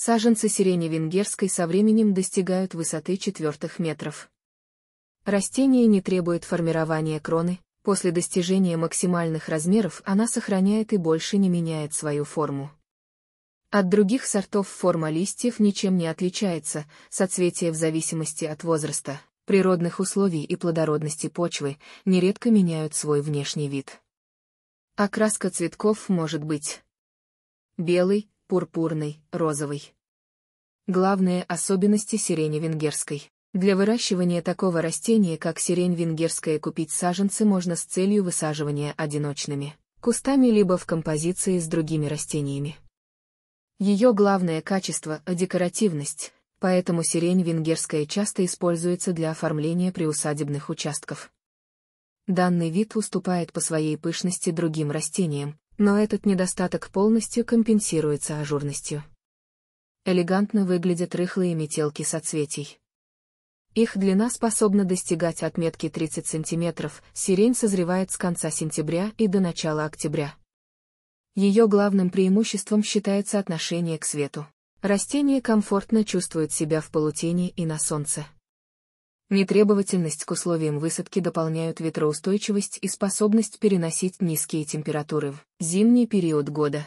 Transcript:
Саженцы сирени венгерской со временем достигают высоты четвертых метров. Растение не требует формирования кроны, после достижения максимальных размеров она сохраняет и больше не меняет свою форму. От других сортов форма листьев ничем не отличается, соцветия в зависимости от возраста, природных условий и плодородности почвы нередко меняют свой внешний вид. Окраска цветков может быть белый, пурпурный, розовый. Главные особенности сирени венгерской. Для выращивания такого растения, как сирень венгерская, купить саженцы можно с целью высаживания одиночными, кустами либо в композиции с другими растениями. Ее главное качество – декоративность, поэтому сирень венгерская часто используется для оформления приусадебных участков. Данный вид уступает по своей пышности другим растениям, но этот недостаток полностью компенсируется ажурностью элегантно выглядят рыхлые метелки соцветий. Их длина способна достигать отметки 30 см, сирень созревает с конца сентября и до начала октября. Ее главным преимуществом считается отношение к свету. Растение комфортно чувствует себя в полутени и на солнце. Нетребовательность к условиям высадки дополняют ветроустойчивость и способность переносить низкие температуры в зимний период года.